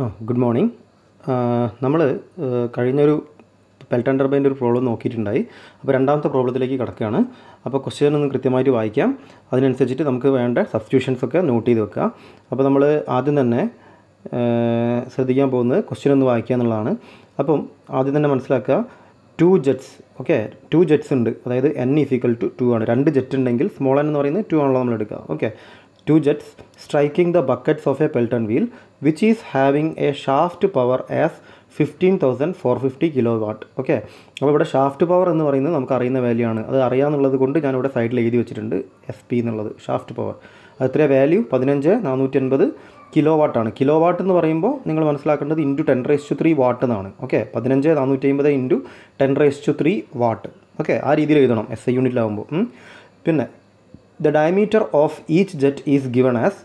ആ good morning നമ്മൾ കഴിഞ്ഞൊരു പെൽട്ടൺ ടർബൈൻ്റെ ഒരു പ്രോബ്ലം നോക്കിയിട്ടുണ്ടായി അപ്പോൾ രണ്ടാമത്തെ പ്രോബ്ലത്തിലേക്ക് കിടക്കുകയാണ് അപ്പോൾ ക്വസ്റ്റ്യൻ ഒന്ന് കൃത്യമായിട്ട് വായിക്കാം അതിനനുസരിച്ചിട്ട് നമുക്ക് വേണ്ട സബ്സ്റ്റിറ്റ്യൂഷൻസ് ഒക്കെ നോട്ട് ചെയ്ത് വെക്കുക അപ്പോൾ നമ്മൾ ആദ്യം തന്നെ ശ്രദ്ധിക്കാൻ പോകുന്നത് ക്വസ്റ്റ്യൻ ഒന്ന് വായിക്കുക എന്നുള്ളതാണ് അപ്പം ആദ്യം തന്നെ മനസ്സിലാക്കുക two jets okay two jets ഉണ്ട് അതായത് എൻ ഈസിക്വൽ ടു ടു ആണ് രണ്ട് ജെറ്റ് ഉണ്ടെങ്കിൽ സ്മോൾ എൻ എന്ന് പറയുന്നത് ടു ആണല്ലോ നമ്മൾ എടുക്കുക okay two jets striking the buckets of a Pelton wheel which is having a shaft power as fifteen thousand four fifty kilowatt okay അപ്പോൾ ഇവിടെ ഷാഫ്റ്റ് പവർ എന്ന് പറയുന്നത് നമുക്ക് അറിയുന്ന വാല്യൂ ആണ് അത് അറിയാമെന്നുള്ളത് കൊണ്ട് ഞാനിവിടെ സൈഡിൽ എഴുതി വെച്ചിട്ടുണ്ട് എസ് പി എന്നുള്ളത് ഷാഫ്റ്റ് പവർ അത്ര വാല്യൂ പതിനഞ്ച് നാനൂറ്റി അൻപത് കിലോ വാട്ടാണ് കിലോ വാട്ട് എന്ന് പറയുമ്പോൾ നിങ്ങൾ മനസ്സിലാക്കേണ്ടത് into ten raise to three watt എന്നാണ് ഓക്കെ പതിനഞ്ച് നാനൂറ്റി അമ്പത് into ten raise to three watt okay ആ രീതിയിൽ എഴുതണം എസ് ഐ യൂണിറ്റിലാവുമ്പോൾ പിന്നെ the diameter of each jet is given as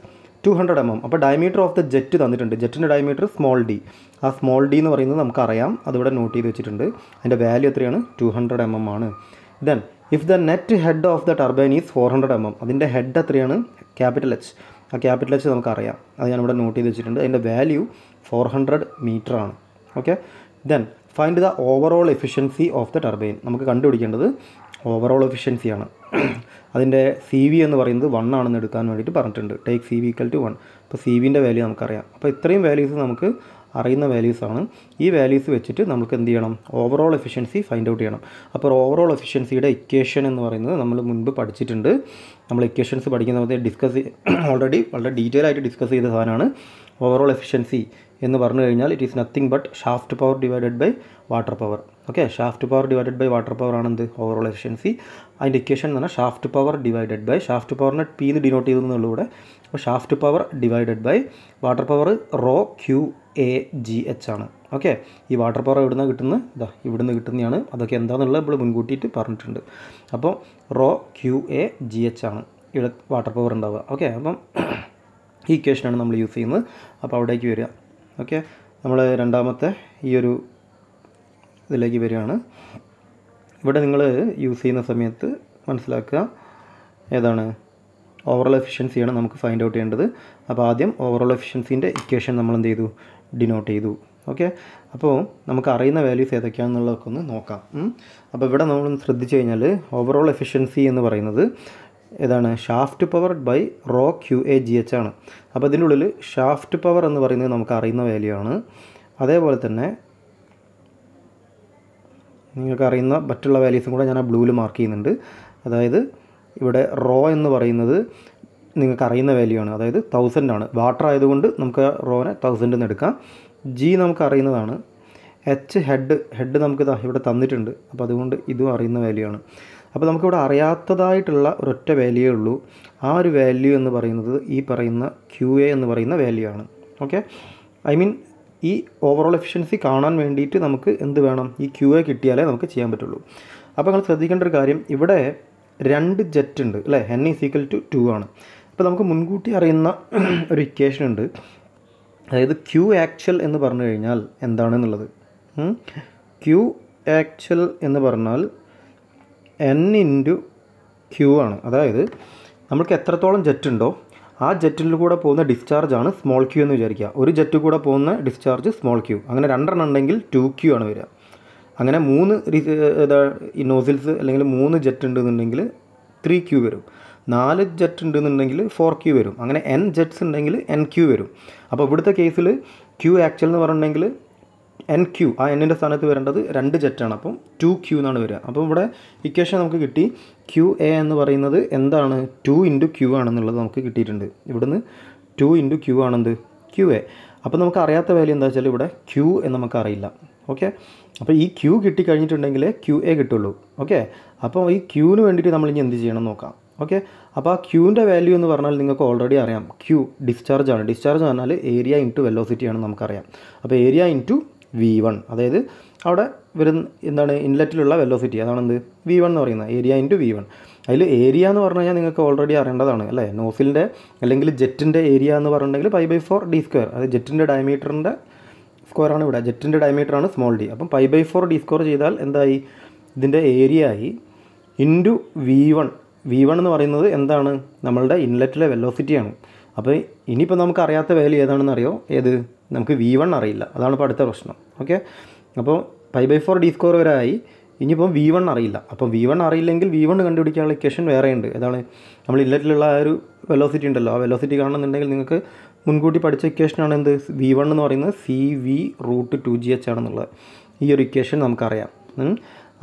two hundred M M അപ്പോൾ ഡയമീറ്റർ ഓഫ് ദ ജെറ്റ് തന്നിട്ടുണ്ട് ജെറ്റിൻ്റെ ഡയമീറ്റർ സ്മോൾ ഡി ആ സ്മോൾ ഡി എന്ന് പറയുന്നത് നമുക്കറിയാം അതിവിടെ നോട്ട് ചെയ്ത് വെച്ചിട്ടുണ്ട് അതിൻ്റെ വാല്യൂ എത്രയാണ് ടു ഹൺഡ്രഡ് എം എം ആണ് then if the net head of the turbine is four hundred M M അതിൻ്റെ ഹെഡ് എത്രയാണ് ക്യാപിറ്റൽ എച്ച് ആ ക്യാപിറ്റൽ എച്ച് നമുക്കറിയാം അത് ഞാനിവിടെ നോട്ട് ചെയ്ത് വെച്ചിട്ടുണ്ട് അതിൻ്റെ വാല്യൂ ഫോർ ഹൺഡ്രഡ് മീറ്റർ ആണ് okay then find the overall efficiency of the turbine നമുക്ക് കണ്ടുപിടിക്കേണ്ടത് ഓവറോൾ എഫിഷ്യൻസിയാണ് അതിൻ്റെ സി വി എന്ന് പറയുന്നത് വൺ ആണെന്ന് എടുക്കാൻ വേണ്ടിയിട്ട് പറഞ്ഞിട്ടുണ്ട് take C V equal to one അപ്പോൾ സി വിൻ്റെ വാല്യൂ നമുക്കറിയാം അപ്പോൾ ഇത്രയും വാല്യൂസ് നമുക്ക് അറിയുന്ന വാല്യൂസാണ് ഈ വാല്യൂസ് വെച്ചിട്ട് നമുക്ക് എന്ത് ചെയ്യണം ഓവറോൾ എഫിഷ്യൻസി ഫൈൻഡ് ഔട്ട് ചെയ്യണം അപ്പോൾ ഓവറോൾ എഫിഷ്യൻസിയുടെ ഇക്വേഷൻ എന്ന് പറയുന്നത് നമ്മൾ മുൻപ് പഠിച്ചിട്ടുണ്ട് നമ്മൾ ഇക്വേഷൻസ് പഠിക്കുന്ന സമയത്ത് ഡിസ്കസ് ഓൾറെഡി വളരെ ഡീറ്റെയിൽ ആയിട്ട് ഡിസ്കസ് ചെയ്ത സാധനമാണ് ഓവറോൾ എഫിഷ്യൻസി എന്ന് പറഞ്ഞു കഴിഞ്ഞാൽ it is nothing but shaft power divided by water power okay shaft power divided by water power ആണ് എന്ത് ഓവറോൾ എഫിഷ്യൻസി അതിൻ്റെ ഇക്വേഷൻ എന്ന് പറഞ്ഞാൽ shaft power divided by shaft പവറിനെ പി എന്ന് ഡിനോട്ട് ചെയ്തെന്നുള്ളൂ ഇവിടെ അപ്പോൾ shaft power divided by water power rho Q A G H ആണ് ഓക്കെ ഈ വാട്ടർ പവർ നിന്ന് കിട്ടുന്നത് ഇതാ ഇവിടുന്ന് കിട്ടുന്നതാണ് അതൊക്കെ എന്താണെന്നുള്ളത് നമ്മൾ മുൻകൂട്ടിയിട്ട് പറഞ്ഞിട്ടുണ്ട് അപ്പോൾ rho Q A G H ആണ് ഇവിടെ വാട്ടർ പവർ ഉണ്ടാവുക ഓക്കെ അപ്പം ഈ ഇക്വേഷനാണ് നമ്മൾ യൂസ് ചെയ്യുന്നത് അപ്പോൾ അവിടേക്ക് വരിക ഓക്കെ നമ്മൾ രണ്ടാമത്തെ ഈ ഒരു ഇതിലേക്ക് വരികയാണ് ഇവിടെ നിങ്ങൾ യൂസ് ചെയ്യുന്ന സമയത്ത് മനസ്സിലാക്കുക ഏതാണ് ഓവറോൾ എഫിഷ്യൻസിയാണ് നമുക്ക് ഫൈൻഡ് ഔട്ട് ചെയ്യേണ്ടത് അപ്പോൾ ആദ്യം ഓവറോൾ എഫിഷ്യൻസിൻ്റെ ഇക്വേഷൻ നമ്മൾ എന്ത് ചെയ്തു ഡിനോട്ട് ചെയ്തു ഓക്കെ അപ്പോൾ നമുക്ക് അറിയുന്ന വാല്യൂസ് ഏതൊക്കെയാണെന്നുള്ളതൊക്കെ ഒന്ന് നോക്കാം അപ്പോൾ ഇവിടെ നമ്മൾ ശ്രദ്ധിച്ചു കഴിഞ്ഞാൽ ഓവറോൾ എഫിഷ്യൻസി എന്ന് പറയുന്നത് ഏതാണ് shaft power by rho Q A G H ആണ് അപ്പോൾ ഇതിൻ്റെ ഉള്ളിൽ ഷാഫ്റ്റ് പവർ എന്ന് പറയുന്നത് നമുക്ക് അറിയുന്ന വാല്യൂ ആണ് അതേപോലെ തന്നെ നിങ്ങൾക്ക് അറിയുന്ന മറ്റുള്ള വാല്യൂസും കൂടെ ഞാൻ ആ ബ്ലൂവിൽ മാർക്ക് ചെയ്യുന്നുണ്ട് അതായത് ഇവിടെ റോ എന്ന് പറയുന്നത് നിങ്ങൾക്ക് അറിയുന്ന വാല്യൂ ആണ് അതായത് തൗസൻഡ് ആണ് വാട്ടർ ആയതുകൊണ്ട് നമുക്ക് റോനെ തൗസൻഡ് എന്ന് എടുക്കാം ജി നമുക്ക് അറിയുന്നതാണ് എച്ച് ഹെഡ് ഹെഡ് നമുക്ക് ഇവിടെ തന്നിട്ടുണ്ട് അപ്പോൾ അതുകൊണ്ട് ഇതും അറിയുന്ന വാല്യൂ ആണ് അപ്പോൾ നമുക്കിവിടെ അറിയാത്തതായിട്ടുള്ള ഒരൊറ്റ വാല്യൂ ഉള്ളൂ ആ ഒരു വാല്യൂ എന്ന് പറയുന്നത് ഈ പറയുന്ന ക്യു എ എന്ന് പറയുന്ന വാല്യൂ ആണ് ഓക്കെ ഐ മീൻ ഈ ഓവറോൾ എഫിഷ്യൻസി കാണാൻ വേണ്ടിയിട്ട് നമുക്ക് എന്ത് വേണം ഈ ക്യൂ എ കിട്ടിയാലേ നമുക്ക് ചെയ്യാൻ പറ്റുള്ളൂ അപ്പോൾ നിങ്ങൾ ശ്രദ്ധിക്കേണ്ട ഒരു കാര്യം ഇവിടെ രണ്ട് ജെറ്റ് ഉണ്ട് അല്ലേ N is equal to two ആണ് അപ്പോൾ നമുക്ക് മുൻകൂട്ടി അറിയുന്ന ഒരു ഇക്വേഷൻ ഉണ്ട് അതായത് ക്യു ആക്ച്വൽ എന്ന് പറഞ്ഞു കഴിഞ്ഞാൽ എന്താണെന്നുള്ളത് ക്യു ആക്ച്വൽ എന്ന് പറഞ്ഞാൽ എൻ ഇൻറ്റു ക്യൂ ആണ് അതായത് നമ്മൾക്ക് എത്രത്തോളം ജെറ്റ് ഉണ്ടോ ആ ജെറ്റിൽ കൂടെ പോകുന്ന ഡിസ്ചാർജ് ആണ് സ്മോൾ ക്യൂ എന്ന് വിചാരിക്കുക ഒരു ജെറ്റ് കൂടെ പോകുന്ന ഡിസ്ചാർജ് സ്മോൾ ക്യൂ അങ്ങനെ രണ്ടെണ്ണം ഉണ്ടെങ്കിൽ ടു ക്യൂ ആണ് വരിക അങ്ങനെ മൂന്ന് ഈ നോസിൽസ് അല്ലെങ്കിൽ മൂന്ന് ജെറ്റ് ഉണ്ടെന്നുണ്ടെങ്കിൽ ത്രീ ക്യൂ വരും നാല് ജെറ്റ് ഉണ്ടെന്നുണ്ടെങ്കിൽ ഫോർ ക്യൂ വരും അങ്ങനെ എൻ ജെറ്റ്സ് ഉണ്ടെങ്കിൽ എൻ ക്യൂ വരും അപ്പോൾ ഇവിടുത്തെ കേസിൽ ക്യൂ ആക്ച്വൽ എന്ന് പറഞ്ഞിട്ടുണ്ടെങ്കിൽ എൻ ക്യൂ ആ എന്നിൻ്റെ സ്ഥാനത്ത് വരേണ്ടത് രണ്ട് ജെറ്റാണ് അപ്പം ടു ക്യൂ എന്നാണ് വരിക അപ്പോൾ ഇവിടെ ഇക്വേഷൻ നമുക്ക് കിട്ടി ക്യു എ എന്ന് പറയുന്നത് എന്താണ് ടു ഇൻറ്റു ക്യൂ ആണെന്നുള്ളത് നമുക്ക് കിട്ടിയിട്ടുണ്ട് ഇവിടുന്ന് ടു ഇൻറ്റു ക്യൂ ആണെന്ത് ക്യു എ അപ്പോൾ നമുക്ക് അറിയാത്ത വാല്യൂ എന്താ വെച്ചാൽ ഇവിടെ ക്യൂ എന്ന് നമുക്ക് അറിയില്ല ഓക്കെ അപ്പോൾ ഈ ക്യൂ കിട്ടിക്കഴിഞ്ഞിട്ടുണ്ടെങ്കിൽ ക്യു എ കിട്ടുള്ളൂ ഓക്കെ അപ്പോൾ ഈ ക്യൂവിന് വേണ്ടിയിട്ട് നമ്മൾ ഇനി എന്ത് ചെയ്യണം നോക്കാം ഓക്കെ അപ്പോൾ ആ ക്യൂവിൻ്റെ വാല്യൂ എന്ന് പറഞ്ഞാൽ നിങ്ങൾക്ക് ഓൾറെഡി അറിയാം ക്യൂ ഡിസ്ചാർജ് ആണ് ഡിസ്ചാർജ് പറഞ്ഞാൽ ഏരിയ ഇൻറ്റു വെലോസിറ്റി ആണ് നമുക്കറിയാം അപ്പോൾ ഏരിയ ഇൻറ്റു വി വൺ അതായത് അവിടെ വരുന്ന എന്താണ് ഇൻലെറ്റിലുള്ള വെലോസിറ്റി അതാണ് എന്ത് വി വൺ എന്ന് പറയുന്നത് ഏരിയ ഇൻറ്റു വി വൺ അതിൽ ഏരിയ എന്ന് പറഞ്ഞു കഴിഞ്ഞാൽ നിങ്ങൾക്ക് ഓൾറെഡി അറിയേണ്ടതാണ് അല്ലേ നോസിലിൻ്റെ അല്ലെങ്കിൽ ജെറ്റിൻ്റെ ഏരിയ എന്ന് പറഞ്ഞിട്ടുണ്ടെങ്കിൽ pi by four D square അതായത് ജെറ്റിൻ്റെ ഡയമീറ്ററിൻ്റെ സ്ക്വയറാണ് ഇവിടെ ജെറ്റിൻ്റെ ഡയമീറ്ററാണ് സ്മോൾ ഡി അപ്പം pi by four D square ചെയ്താൽ എന്തായി ഇതിൻ്റെ ഏരിയ ആയി into V one V one എന്ന് പറയുന്നത് എന്താണ് നമ്മളുടെ ഇൻലെറ്റിലെ വെലോസിറ്റിയാണ് അപ്പോൾ ഇനിയിപ്പോൾ നമുക്ക് അറിയാത്ത വാല്യൂ ഏതാണെന്ന് അറിയോ ഏത് നമുക്ക് വി വൺ അറിയില്ല അതാണ് ഇപ്പോൾ അടുത്ത പ്രശ്നം ഓക്കെ അപ്പോൾ five by four D square വരെ ആയി ഇനിയിപ്പം വി വൺ അറിയില്ല അപ്പം വി വൺ അറിയില്ലെങ്കിൽ വി വൺ കണ്ടുപിടിക്കാനുള്ള ഇക്വേഷൻ വേറെയുണ്ട് ഉണ്ട് ഏതാണ് നമ്മൾ ഇല്ലറ്റിലുള്ള ആ ഒരു വെലോസിറ്റി ഉണ്ടല്ലോ ആ വെലോസിറ്റി കാണണമെന്നുണ്ടെങ്കിൽ നിങ്ങൾക്ക് മുൻകൂട്ടി പഠിച്ച ഇക്വേഷനാണ് എന്ത് വി വൺ എന്ന് പറയുന്നത് C V root two G H ആണെന്നുള്ളത് ഈ ഒരു ഇക്വേഷൻ നമുക്കറിയാം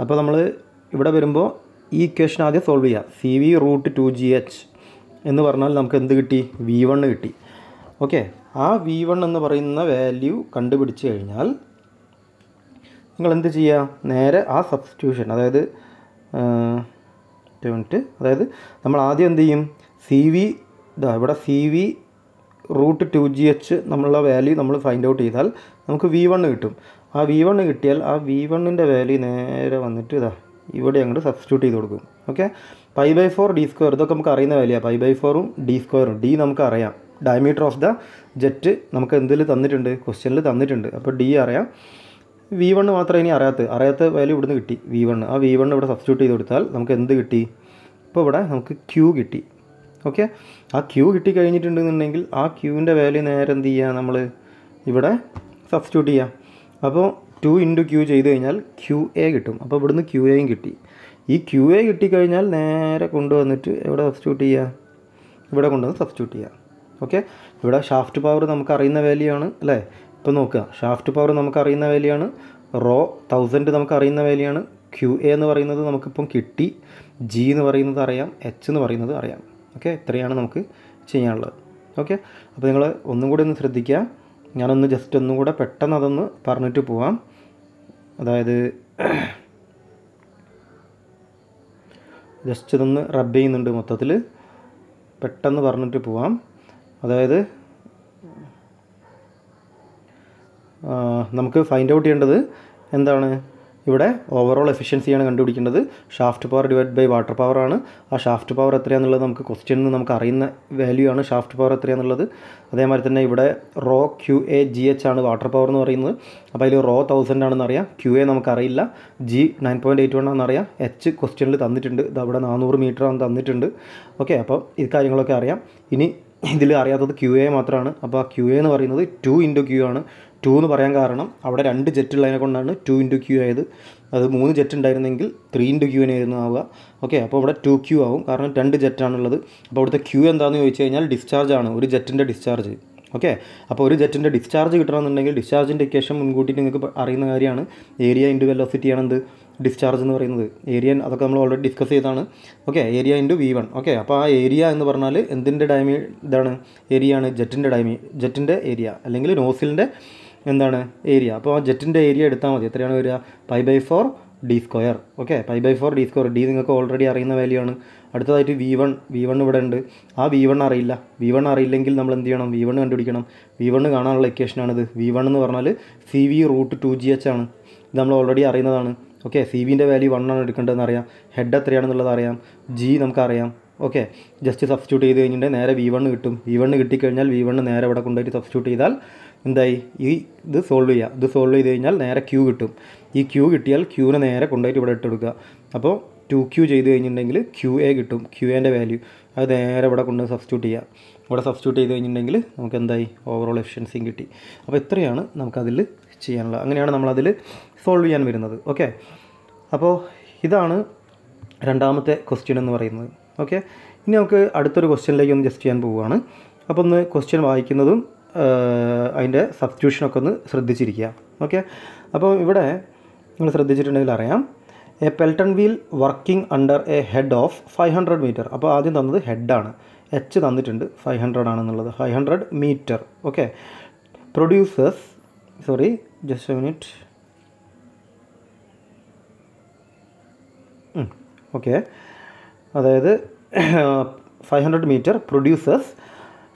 അപ്പോൾ നമ്മൾ ഇവിടെ വരുമ്പോൾ ഈ ഇക്വേഷൻ ആദ്യം സോൾവ് ചെയ്യാം C V root two G H എന്ന് പറഞ്ഞാൽ നമുക്ക് എന്ത് കിട്ടി വി വൺ കിട്ടി ഓക്കെ ആ വി വൺ എന്ന് പറയുന്ന വാല്യൂ കണ്ടുപിടിച്ച് കഴിഞ്ഞാൽ നിങ്ങൾ എന്ത് ചെയ്യുക നേരെ ആ സബ്സ്റ്റിറ്റ്യൂഷൻ അതായത് മിനിറ്റ് അതായത് നമ്മൾ ആദ്യം എന്ത് ചെയ്യും സി വി ഇതാ ഇവിടെ C V root two G H നമ്മളുടെ വാല്യൂ നമ്മൾ ഫൈൻഡ് ഔട്ട് ചെയ്താൽ നമുക്ക് വി വൺ കിട്ടും ആ വി വൺ കിട്ടിയാൽ ആ വി വണ്ണിൻ്റെ വാല്യൂ നേരെ വന്നിട്ട് ഇതാ ഇവിടെ അങ്ങോട്ട് സബ്സ്റ്റിറ്റ്യൂട്ട് ചെയ്ത് കൊടുക്കും okay pi by four D square ഇതൊക്കെ നമുക്ക് അറിയുന്ന വിലയാണ് പൈ ബൈ ഫോറും ഡി സ്ക്വയറും ഡി നമുക്ക് അറിയാം ഡയമീറ്റർ ഓഫ് ദ ജെറ്റ് നമുക്ക് എന്തിൽ തന്നിട്ടുണ്ട് ക്വസ്റ്റ്യനിൽ തന്നിട്ടുണ്ട് അപ്പോൾ ഡി അറിയാം വി വൺ മാത്രമേ ഇനി അറിയാത്ത അറിയാത്ത വാല്യൂ ഇവിടുന്ന് കിട്ടി വി വൺ ആ വി വണ്ണ് ഇവിടെ സബ്സ്റ്റിറ്റ്യൂട്ട് ചെയ്ത് കൊടുത്താൽ നമുക്ക് എന്ത് കിട്ടി ഇപ്പോൾ ഇവിടെ നമുക്ക് ക്യൂ കിട്ടി ഓക്കെ ആ ക്യൂ കിട്ടി കഴിഞ്ഞിട്ടുണ്ടെന്നുണ്ടെങ്കിൽ ആ ക്യൂവിൻ്റെ വാല്യൂ നേരെ എന്ത് ചെയ്യുക നമ്മൾ ഇവിടെ സബ്സ്റ്റിറ്റ്യൂട്ട് ചെയ്യാം അപ്പോൾ ടു ഇൻറ്റു ക്യൂ ചെയ്ത് കഴിഞ്ഞാൽ ക്യു എ കിട്ടും അപ്പോൾ ഇവിടുന്ന് ക്യു എയും കിട്ടി ഈ ക്യു എ കിട്ടിക്കഴിഞ്ഞാൽ നേരെ കൊണ്ടുവന്നിട്ട് എവിടെ സബ്സ്റ്റ്യൂട്ട് ചെയ്യുക ഇവിടെ കൊണ്ടുവന്ന് സബ്സ്റ്റ്യൂട്ട് ചെയ്യുക ഓക്കെ ഇവിടെ ഷാഫ്റ്റ് പവർ നമുക്ക് അറിയുന്ന വാല്യൂ ആണ് അല്ലേ ഇപ്പോൾ നോക്കുക ഷാഫ്റ്റ് പവർ നമുക്ക് അറിയുന്ന വാല്യൂ ആണ് റോ തൗസൻഡ് നമുക്ക് അറിയുന്ന വാല്യൂ ആണ് ക്യു എ എന്ന് പറയുന്നത് നമുക്കിപ്പം കിട്ടി ജി എന്ന് പറയുന്നത് അറിയാം എച്ച് എന്ന് പറയുന്നത് അറിയാം ഓക്കെ ഇത്രയാണ് നമുക്ക് ചെയ്യാനുള്ളത് ഓക്കെ അപ്പോൾ നിങ്ങൾ ഒന്നും കൂടി ഒന്ന് ശ്രദ്ധിക്കുക ഞാനൊന്ന് ജസ്റ്റ് ഒന്നും കൂടെ പെട്ടെന്ന് അതൊന്ന് പറഞ്ഞിട്ട് പോവാം അതായത് ജസ്റ്റ് ഇതൊന്ന് റബ്ബ് ചെയ്യുന്നുണ്ട് മൊത്തത്തിൽ പെട്ടെന്ന് പറഞ്ഞിട്ട് പോവാം അതായത് നമുക്ക് ഫൈൻഡ് ഔട്ട് ചെയ്യേണ്ടത് എന്താണ് ഇവിടെ ഓവറോൾ എഫിഷ്യൻസിയാണ് കണ്ടുപിടിക്കേണ്ടത് shaft power divide by water power ആണ് ആ ഷാഫ്റ്റ് പവർ എത്രയാണെന്നുള്ളത് നമുക്ക് ക്വസ്റ്റ്യനിൽ നിന്ന് നമുക്ക് അറിയുന്ന വാല്യൂ ആണ് ഷാഫ്റ്റ് പവർ എത്രയാണെന്നുള്ളത് അതേമാതിരി തന്നെ ഇവിടെ rho Q A G H ആണ് വാട്ടർ പവർ എന്ന് പറയുന്നത് അപ്പോൾ അതിൽ റോ തൗസൻഡ് ആണെന്ന് അറിയാം ക്യു എ നമുക്കറിയില്ല G nine point eight one അറിയാം എച്ച് ക്വസ്റ്റ്യനിൽ തന്നിട്ടുണ്ട് ഇത് അവിടെ നാനൂറ് മീറ്റർ ആണ് തന്നിട്ടുണ്ട് ഓക്കെ അപ്പോൾ ഈ കാര്യങ്ങളൊക്കെ അറിയാം ഇനി ഇതിൽ അറിയാത്തത് ക്യു എ മാത്രമാണ് അപ്പോൾ ആ ക്യു എ എന്ന് പറയുന്നത് ടു ഇൻറ്റു ക്യു ആണ് ടു എന്ന് പറയാൻ കാരണം അവിടെ രണ്ട് ജെറ്റ് ഉള്ളതിനെ കൊണ്ടാണ് ടു ഇൻറ്റു ക്യൂ ആയത് അത് മൂന്ന് ജെറ്റ് ഉണ്ടായിരുന്നെങ്കിൽ ത്രീ ഇൻറ്റു ക്യൂ ആയിരുന്നു ആവുക ഓക്കെ അപ്പോൾ അവിടെ ടു ക്യൂ ആവും കാരണം രണ്ട് ജെറ്റാണുള്ളത് അപ്പോൾ അവിടുത്തെ ക്യൂ എന്താണെന്ന് ചോദിച്ചു കഴിഞ്ഞാൽ ഡിസ്ചാർജ് ആണ് ഒരു ജെറ്റിൻ്റെ ഡിസ്ചാർജ് ഓക്കെ അപ്പോൾ ഒരു ജെറ്റിൻ്റെ ഡിസ്ചാർജ് കിട്ടണമെന്നുണ്ടെങ്കിൽ ഡിസ്ചാർജിൻ്റെ ഇക്വേഷൻ മുൻകൂട്ടി നിങ്ങൾക്ക് അറിയുന്ന കാര്യമാണ് ഏരിയ ഇൻറ്റു വെലോസിറ്റി ആണ് ഡിസ്ചാർജ് എന്ന് പറയുന്നത് ഏരിയ അതൊക്കെ നമ്മൾ ഓൾറെഡി ഡിസ്കസ് ചെയ്താണ് okay area into V one okay അപ്പോൾ ആ ഏരിയ എന്ന് പറഞ്ഞാൽ എന്തിൻ്റെ ഡൈമി ഇതാണ് ഏരിയ ആണ് ജെറ്റിൻ്റെ ഡൈമി ജെറ്റിൻ്റെ ഏരിയ അല്ലെങ്കിൽ നോസിലിൻ്റെ എന്താണ് ഏരിയ അപ്പോൾ ആ ജെറ്റിൻ്റെ ഏരിയ എടുത്താൽ മതി എത്രയാണ് വരിക pi by four D square okay pi by four D square D നിങ്ങൾക്ക് ഓൾറെഡി അറിയുന്ന വാല്യൂ ആണ് അടുത്തതായിട്ട് വി വൺ വി വൺ ഇവിടെ ഉണ്ട് ആ വി വൺ അറിയില്ല വി വൺ അറിയില്ലെങ്കിൽ നമ്മൾ എന്ത് ചെയ്യണം വി വൺ കണ്ടുപിടിക്കണം വി വൺ കാണാനുള്ള ഇക്വേഷനാണിത് വി വൺ എന്ന് പറഞ്ഞാൽ C V root two G H ആണ് ഇത് നമ്മൾ ഓൾറെഡി അറിയുന്നതാണ് ഓക്കെ സി വിൻ്റെ വാല്യൂ വൺ ആണ് എടുക്കേണ്ടതെന്ന് അറിയാം ഹെഡ് എത്രയാണെന്നുള്ളത് അറിയാം ജി നമുക്കറിയാം ഓക്കെ ജസ്റ്റ് സബ്സ്റ്റിറ്റ്യൂട്ട് ചെയ്ത് കഴിഞ്ഞിട്ടുണ്ടെങ്കിൽ നേരെ വി വണ്ണ് കിട്ടും വി വണ്ണ് കിട്ടിക്കഴിഞ്ഞാൽ വി വണ്ണ് നേരെ ഇവിടെ കൊണ്ടുപോയിട്ട് സബ്സ്റ്റിറ്റ്യൂട്ട് ചെയ്താൽ എന്തായി ഈ ഇത് സോൾവ് ചെയ്യുക ഇത് സോൾവ് ചെയ്ത് കഴിഞ്ഞാൽ നേരെ ക്യൂ കിട്ടും ഈ ക്യൂ കിട്ടിയാൽ ക്യൂവിനെ നേരെ കൊണ്ടുപോയിട്ട് ഇവിടെ ഇട്ട് കൊടുക്കുക അപ്പോൾ ടു ക്യൂ ചെയ്ത് കഴിഞ്ഞിട്ടുണ്ടെങ്കിൽ ക്യൂ എ കിട്ടും ക്യു എൻ്റെ വാല്യൂ അത് നേരെ ഇവിടെ കൊണ്ട് സബ്സ്റ്റിറ്റ്യൂട്ട് ചെയ്യുക ഇവിടെ സബ്സ്റ്റിറ്റ്യൂട്ട് ചെയ്ത് കഴിഞ്ഞിട്ടുണ്ടെങ്കിൽ നമുക്ക് എന്തായി ഓവറോൾ എഫിഷ്യൻസിയും കിട്ടി അപ്പോൾ ഇത്രയാണ് നമുക്കതിൽ ചെയ്യാനുള്ളത് അങ്ങനെയാണ് നമ്മളതിൽ സോൾവ് ചെയ്യാൻ വരുന്നത് ഓക്കെ അപ്പോൾ ഇതാണ് രണ്ടാമത്തെ ക്വസ്റ്റ്യൻ എന്ന് പറയുന്നത് ഓക്കെ ഇനി നമുക്ക് അടുത്തൊരു ക്വസ്റ്റ്യനിലേക്ക് ഒന്ന് ജസ്റ്റ് ചെയ്യാൻ പോവുകയാണ് അപ്പോൾ ഒന്ന് ക്വസ്റ്റ്യൻ വായിക്കുന്നതും അതിൻ്റെ സബ്സ്റ്റിറ്റ്യൂഷനൊക്കെ ഒന്ന് ശ്രദ്ധിച്ചിരിക്കുക ഓക്കെ അപ്പോൾ ഇവിടെ നിങ്ങൾ ശ്രദ്ധിച്ചിട്ടുണ്ടെങ്കിൽ അറിയാം a Pelton wheel working under a head of five hundred metre അപ്പോൾ ആദ്യം തന്നത് ഹെഡാണ് എച്ച് തന്നിട്ടുണ്ട് ഫൈവ് ഹൺഡ്രഡ് ആണെന്നുള്ളത് five hundred metre okay producers sorry just a minute okay അതായത് five hundred metre producers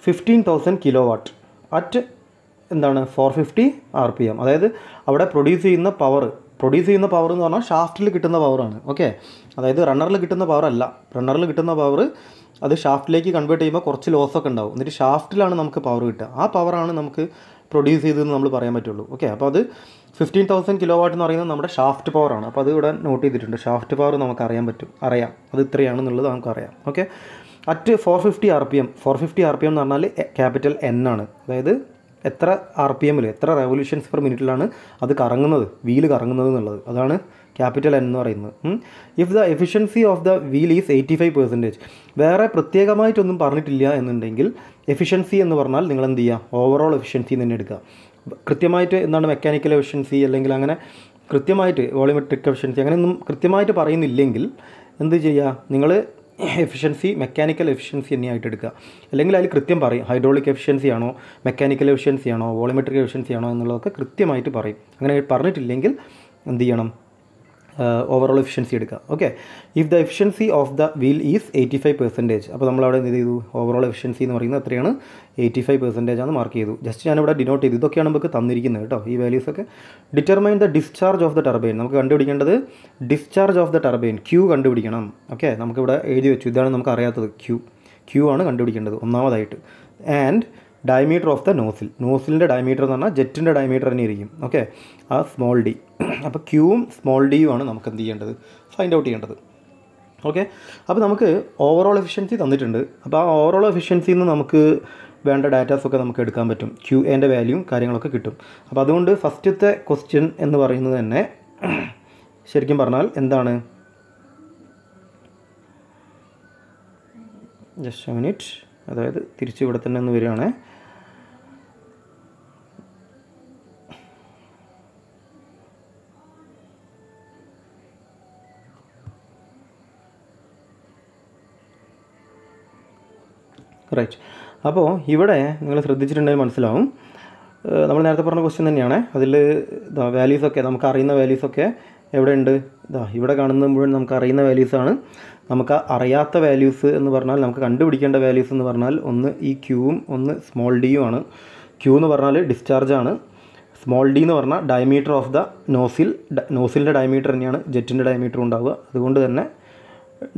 fifteen thousand kilo watt at എന്താണ് four fifty R P M അതായത് അവിടെ പ്രൊഡ്യൂസ് ചെയ്യുന്ന പവർ പ്രൊഡ്യൂസ് ചെയ്യുന്ന പവർ എന്ന് പറഞ്ഞാൽ ഷാഫ്റ്റിൽ കിട്ടുന്ന പവറാണ് ഓക്കെ അതായത് റണ്ണറിൽ കിട്ടുന്ന പവർ അല്ല റണ്ണറിൽ കിട്ടുന്ന പവർ അത് ഷാഫ്റ്റിലേക്ക് കൺവേർട്ട് ചെയ്യുമ്പോൾ കുറച്ച് ലോസൊക്കെ ഉണ്ടാവും എന്നിട്ട് ഷാഫ്റ്റിലാണ് നമുക്ക് പവർ കിട്ടുക ആ പവറാണ് നമുക്ക് പ്രൊഡ്യൂസ് എന്ന് നമ്മൾ പറയാൻ പറ്റുള്ളൂ ഓക്കെ അപ്പോൾ അത് ഫിഫ്റ്റീൻ തൗസൻഡ് കിലോ വാട്ട് എന്ന് പറയുന്നത് നമ്മുടെ ഷാഫ്റ്റ് പവറാണ് അപ്പോൾ അത് ഇവിടെ നോട്ട് ചെയ്തിട്ടുണ്ട് ഷാഫ്റ്റ് പവർ നമുക്ക് അറിയാൻ പറ്റും അറിയാം അത് ഇത്രയാണെന്നുള്ളത് അറിയാം okay at four fifty R P M four fifty R P M എന്ന് പറഞ്ഞാൽ ക്യാപിറ്റൽ എൻ ആണ് അതായത് എത്ര ആർ പി എമ്മിൽ എത്ര റെവല്യൂഷൻസ് പെർ മിനിറ്റിലാണ് അത് കറങ്ങുന്നത് വീല് കറങ്ങുന്നത് എന്നുള്ളത് അതാണ് ക്യാപിറ്റൽ എൻ എന്ന് പറയുന്നത് if the efficiency of the wheel is eighty five percentage വേറെ പ്രത്യേകമായിട്ടൊന്നും പറഞ്ഞിട്ടില്ല എന്നുണ്ടെങ്കിൽ എഫിഷ്യൻസി എന്ന് പറഞ്ഞാൽ നിങ്ങൾ എന്ത് ചെയ്യുക ഓവറോൾ എഫിഷ്യൻസി തന്നെ എടുക്കുക കൃത്യമായിട്ട് എന്താണ് മെക്കാനിക്കൽ എഫിഷ്യൻസി അല്ലെങ്കിൽ അങ്ങനെ കൃത്യമായിട്ട് വോളിമെട്രിക് എഫിഷ്യൻസി അങ്ങനെയൊന്നും കൃത്യമായിട്ട് പറയുന്നില്ലെങ്കിൽ എന്ത് ചെയ്യുക നിങ്ങൾ എഫിഷ്യൻസി മെക്കാനിക്കൽ എഫിഷ്യൻസി തന്നെയായിട്ട് എടുക്കുക അല്ലെങ്കിൽ അതിൽ കൃത്യം പറയും ഹൈഡ്രോളിക് എഫിഷ്യൻസി ആണോ മെക്കാനിക്കൽ എഫിഷ്യൻസി ആണോ വോളിമെട്രിക് എഫിഷ്യൻസി ആണോ എന്നുള്ളതൊക്കെ കൃത്യമായിട്ട് പറയും അങ്ങനെ പറഞ്ഞിട്ടില്ലെങ്കിൽ എന്ത് ചെയ്യണം ഓവറോൾ എഫിഷ്യൻസി എടുക്കുക okay if the efficiency of the wheel is eighty five percentage അപ്പോൾ നമ്മളവിടെ എന്ത് ചെയ്തു ഓവറോൾ എഫിഷ്യൻസി എന്ന് പറയുന്നത് എത്രയാണ് എയ്റ്റി ഫൈവ് പെർസെൻറ്റേജ് ആണ് മാർക്ക് ചെയ്തു ജസ്റ്റ് ഞാനിവിടെ ഡിനോട്ട് ചെയ്തു ഇതൊക്കെയാണ് നമുക്ക് തന്നിരിക്കുന്നത് കേട്ടോ ഈ വാല്യൂസ് ഒക്കെ determine the discharge of the turbine നമുക്ക് കണ്ടുപിടിക്കേണ്ടത് discharge of the turbine Q കണ്ടുപിടിക്കണം ഓക്കെ നമുക്കിവിടെ എഴുതി വെച്ചു ഇതാണ് നമുക്ക് അറിയാത്തത് ക്യൂ ക്യൂ ആണ് കണ്ടുപിടിക്കേണ്ടത് ഒന്നാമതായിട്ട് and diameter of the nozzle നോസിലിൻ്റെ ഡയമീറ്റർ എന്ന് പറഞ്ഞാൽ ജെറ്റിൻ്റെ ഡയമീറ്റർ തന്നെ ഇരിക്കും ഓക്കെ ആ സ്മോൾ ഡി അപ്പോൾ ക്യൂവും സ്മോൾ ഡിയും ആണ് നമുക്ക് എന്ത് ചെയ്യേണ്ടത് ഫൈൻഡ് ഔട്ട് ചെയ്യേണ്ടത് ഓക്കെ അപ്പോൾ നമുക്ക് ഓവറോൾ എഫിഷ്യൻസി തന്നിട്ടുണ്ട് അപ്പോൾ ആ ഓവറോൾ എഫിഷ്യൻസിയിൽ നിന്ന് നമുക്ക് വേണ്ട ഡാറ്റാസൊക്കെ നമുക്ക് എടുക്കാൻ പറ്റും ക്യൂ എൻ്റെ വാല്യൂ കാര്യങ്ങളൊക്കെ കിട്ടും അപ്പോൾ അതുകൊണ്ട് ഫസ്റ്റത്തെ ക്വസ്റ്റ്യൻ എന്ന് പറയുന്നത് തന്നെ ശരിക്കും പറഞ്ഞാൽ എന്താണ് ജസ്റ്റ് മിനിറ്റ് അതായത് തിരിച്ച് ഇവിടെ തന്നെ ഒന്ന് വരികയാണേ റൈറ്റ് അപ്പോൾ ഇവിടെ നിങ്ങൾ ശ്രദ്ധിച്ചിട്ടുണ്ടെങ്കിൽ മനസ്സിലാവും നമ്മൾ നേരത്തെ പറഞ്ഞ ക്വസ്റ്റ്യൻ തന്നെയാണ് അതിൽ വാല്യൂസൊക്കെ നമുക്ക് അറിയുന്ന വാല്യൂസൊക്കെ എവിടെ ഉണ്ട് ഇതാ ഇവിടെ കാണുന്ന മുഴുവൻ നമുക്ക് അറിയുന്ന വാല്യൂസാണ് നമുക്ക് അറിയാത്ത വാല്യൂസ് എന്ന് പറഞ്ഞാൽ നമുക്ക് കണ്ടുപിടിക്കേണ്ട വാല്യൂസ് എന്ന് പറഞ്ഞാൽ ഒന്ന് ഈ ക്യൂവും ഒന്ന് സ്മോൾ ഡിയും ആണ് ക്യൂ എന്ന് പറഞ്ഞാൽ ഡിസ്ചാർജ് ആണ് സ്മോൾ ഡി എന്ന് പറഞ്ഞാൽ ഡയമീറ്റർ ഓഫ് ദ നോസിൽ നോസിലിൻ്റെ ഡയമീറ്റർ തന്നെയാണ് ജെറ്റിൻ്റെ ഡയമീറ്റർ ഉണ്ടാവുക അതുകൊണ്ട് തന്നെ